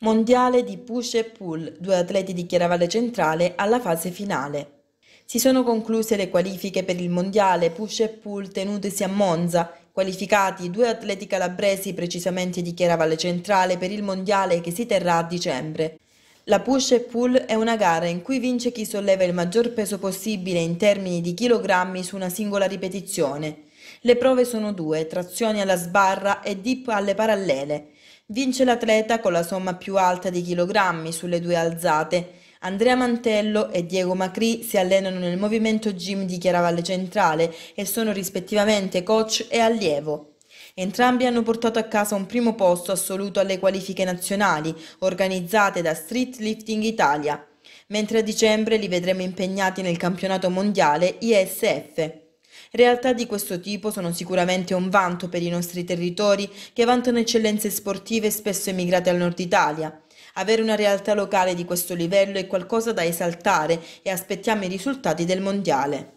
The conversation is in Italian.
Mondiale di push e pull, due atleti di Chiaravalle Centrale alla fase finale. Si sono concluse le qualifiche per il mondiale push e pull tenutesi a Monza, qualificati due atleti calabresi precisamente di Chiaravalle Centrale per il mondiale che si terrà a dicembre. La push e pull è una gara in cui vince chi solleva il maggior peso possibile in termini di chilogrammi su una singola ripetizione. Le prove sono due, trazioni alla sbarra e dip alle parallele. Vince l'atleta con la somma più alta di chilogrammi sulle due alzate. Andrea Mantello e Diego Macri si allenano nel movimento gym di Chiaravalle Centrale e sono rispettivamente coach e allievo. Entrambi hanno portato a casa un primo posto assoluto alle qualifiche nazionali organizzate da Street Lifting Italia, mentre a dicembre li vedremo impegnati nel campionato mondiale ISF. Realtà di questo tipo sono sicuramente un vanto per i nostri territori che vantano eccellenze sportive spesso emigrate al nord Italia. Avere una realtà locale di questo livello è qualcosa da esaltare e aspettiamo i risultati del mondiale.